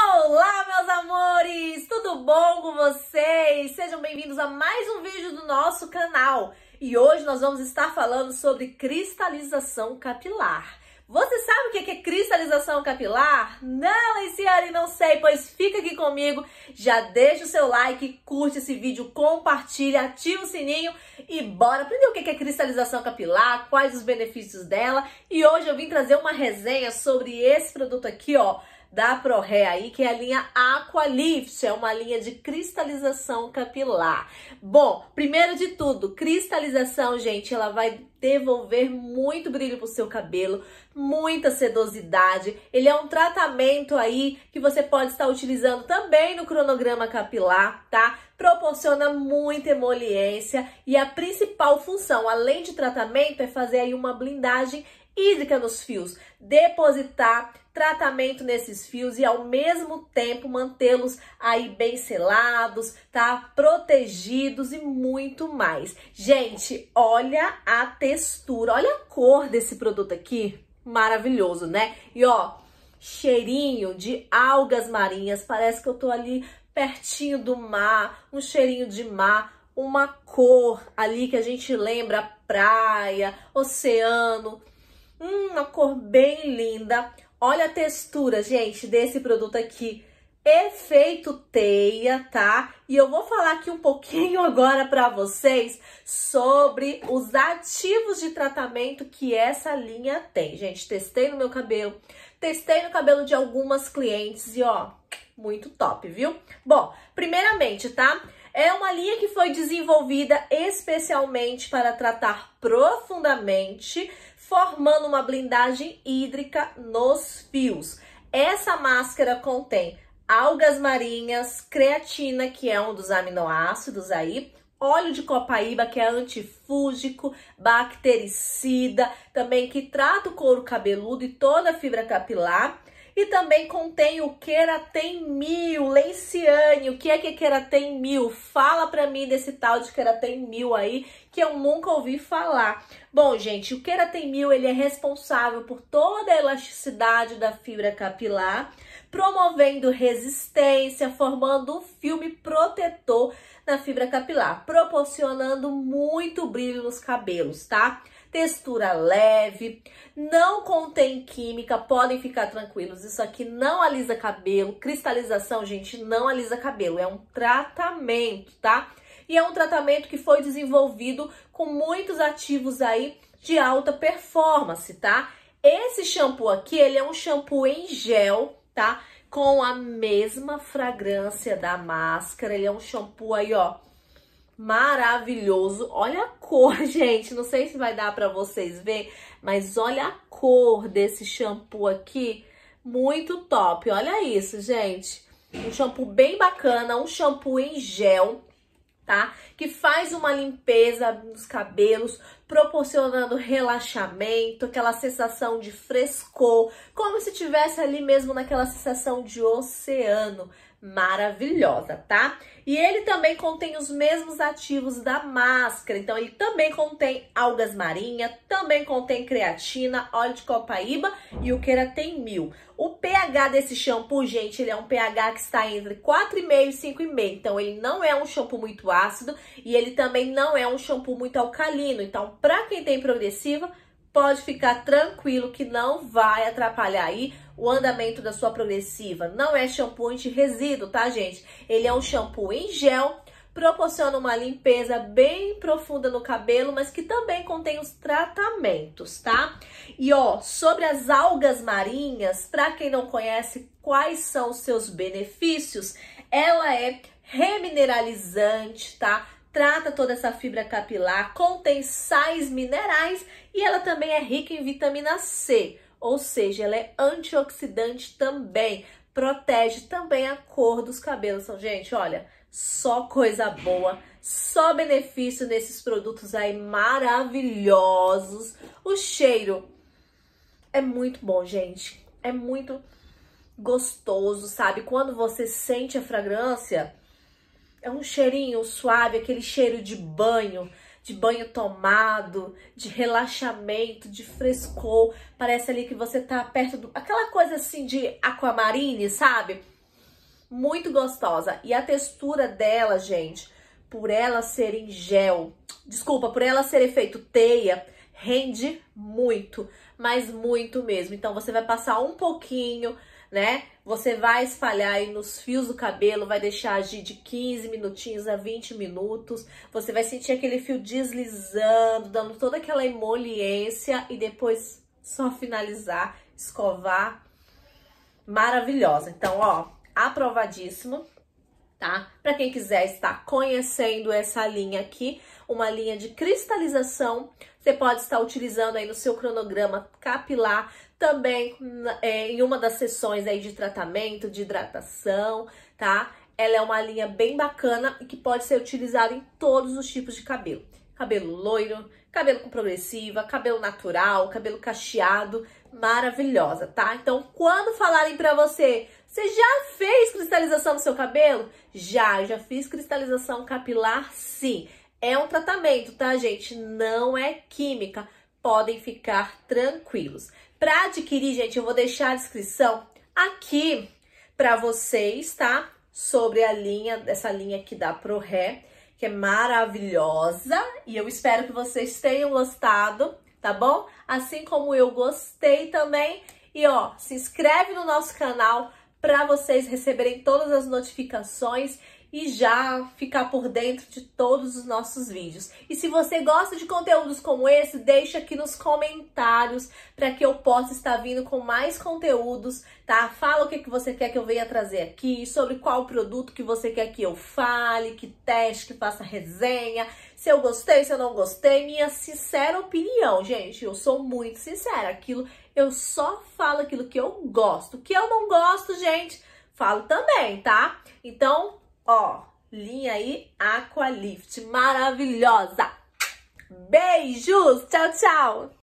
Olá, meus amores! Tudo bom com vocês? Sejam bem-vindos a mais um vídeo do nosso canal. E hoje nós vamos estar falando sobre cristalização capilar. Você sabe o que é, é cristalização capilar? Não, Lenciane, não sei, pois fica aqui comigo. Já deixa o seu like, curte esse vídeo, compartilha, ativa o sininho e bora aprender o que é, é cristalização capilar, quais os benefícios dela. E hoje eu vim trazer uma resenha sobre esse produto aqui, ó da ProRé aí, que é a linha Aqualift, é uma linha de cristalização capilar. Bom, primeiro de tudo, cristalização, gente, ela vai devolver muito brilho pro seu cabelo, muita sedosidade. Ele é um tratamento aí que você pode estar utilizando também no cronograma capilar, tá? Proporciona muita emoliência e a principal função, além de tratamento, é fazer aí uma blindagem física nos fios, depositar tratamento nesses fios e ao mesmo tempo mantê-los aí bem selados, tá? Protegidos e muito mais. Gente, olha a textura, olha a cor desse produto aqui, maravilhoso, né? E ó, cheirinho de algas marinhas, parece que eu tô ali pertinho do mar, um cheirinho de mar, uma cor ali que a gente lembra praia, oceano, Hum, uma cor bem linda. Olha a textura, gente, desse produto aqui. Efeito teia, tá? E eu vou falar aqui um pouquinho agora para vocês sobre os ativos de tratamento que essa linha tem. Gente, testei no meu cabelo, testei no cabelo de algumas clientes e ó, muito top, viu? Bom, primeiramente, tá? É uma linha que foi desenvolvida especialmente para tratar profundamente, formando uma blindagem hídrica nos fios. Essa máscara contém algas marinhas, creatina, que é um dos aminoácidos aí, óleo de copaíba, que é antifúngico, bactericida, também que trata o couro cabeludo e toda a fibra capilar e também contém o Keratin Mil, Lenciane. O que é que é Keratin Mil? Fala pra mim desse tal de Keratin Mil aí, que eu nunca ouvi falar. Bom, gente, o Keratin Mil, ele é responsável por toda a elasticidade da fibra capilar, promovendo resistência, formando um filme protetor na fibra capilar, proporcionando muito brilho nos cabelos, tá? textura leve, não contém química, podem ficar tranquilos. Isso aqui não alisa cabelo, cristalização, gente, não alisa cabelo, é um tratamento, tá? E é um tratamento que foi desenvolvido com muitos ativos aí de alta performance, tá? Esse shampoo aqui, ele é um shampoo em gel, tá? Com a mesma fragrância da máscara, ele é um shampoo aí, ó, maravilhoso. Olha a cor, gente. Não sei se vai dar para vocês ver, mas olha a cor desse shampoo aqui. Muito top. Olha isso, gente. Um shampoo bem bacana, um shampoo em gel, tá? Que faz uma limpeza nos cabelos, proporcionando relaxamento, aquela sensação de frescor, como se tivesse ali mesmo naquela sensação de oceano maravilhosa, tá? E ele também contém os mesmos ativos da máscara, então ele também contém algas marinha, também contém creatina, óleo de copaíba e o tem mil. O pH desse shampoo, gente, ele é um pH que está entre 4,5 e 5,5, então ele não é um shampoo muito ácido e ele também não é um shampoo muito alcalino, então para quem tem progressiva, pode ficar tranquilo que não vai atrapalhar aí o andamento da sua progressiva. Não é shampoo anti-resíduo, tá, gente? Ele é um shampoo em gel proporciona uma limpeza bem profunda no cabelo, mas que também contém os tratamentos, tá? E ó, sobre as algas marinhas, para quem não conhece quais são os seus benefícios, ela é remineralizante, tá? Trata toda essa fibra capilar, contém sais minerais e ela também é rica em vitamina C ou seja, ela é antioxidante também, protege também a cor dos cabelos. Então, gente, olha, só coisa boa, só benefício nesses produtos aí maravilhosos. O cheiro é muito bom, gente. É muito gostoso, sabe? Quando você sente a fragrância, é um cheirinho suave, aquele cheiro de banho, de banho tomado, de relaxamento, de frescor. Parece ali que você tá perto do. aquela coisa assim de aquamarine, sabe? Muito gostosa. E a textura dela, gente, por ela ser em gel, desculpa, por ela ser efeito teia, rende muito, mas muito mesmo. Então você vai passar um pouquinho né? Você vai espalhar aí nos fios do cabelo, vai deixar agir de 15 minutinhos a 20 minutos. Você vai sentir aquele fio deslizando, dando toda aquela emoliência e depois só finalizar, escovar. Maravilhosa. Então, ó, aprovadíssimo tá? Para quem quiser estar conhecendo essa linha aqui, uma linha de cristalização, você pode estar utilizando aí no seu cronograma capilar também é, em uma das sessões aí de tratamento, de hidratação, tá? Ela é uma linha bem bacana e que pode ser utilizada em todos os tipos de cabelo. Cabelo loiro, cabelo com progressiva, cabelo natural, cabelo cacheado, maravilhosa, tá? Então, quando falarem pra você, você já fez cristalização no seu cabelo? Já, já fiz cristalização capilar, sim. É um tratamento, tá, gente? Não é química. Podem ficar tranquilos. Para adquirir, gente, eu vou deixar a descrição aqui para vocês, tá? Sobre a linha, essa linha aqui da Pro Ré, que é maravilhosa. E eu espero que vocês tenham gostado, tá bom? Assim como eu gostei também. E ó, se inscreve no nosso canal para vocês receberem todas as notificações e já ficar por dentro de todos os nossos vídeos. E se você gosta de conteúdos como esse, deixa aqui nos comentários para que eu possa estar vindo com mais conteúdos, tá? Fala o que, que você quer que eu venha trazer aqui, sobre qual produto que você quer que eu fale, que teste, que faça resenha, se eu gostei, se eu não gostei, minha sincera opinião, gente. Eu sou muito sincera, aquilo eu só falo aquilo que eu gosto. O que eu não gosto, gente, falo também, tá? Então, ó, linha aí Aqualift, maravilhosa. Beijos, tchau, tchau.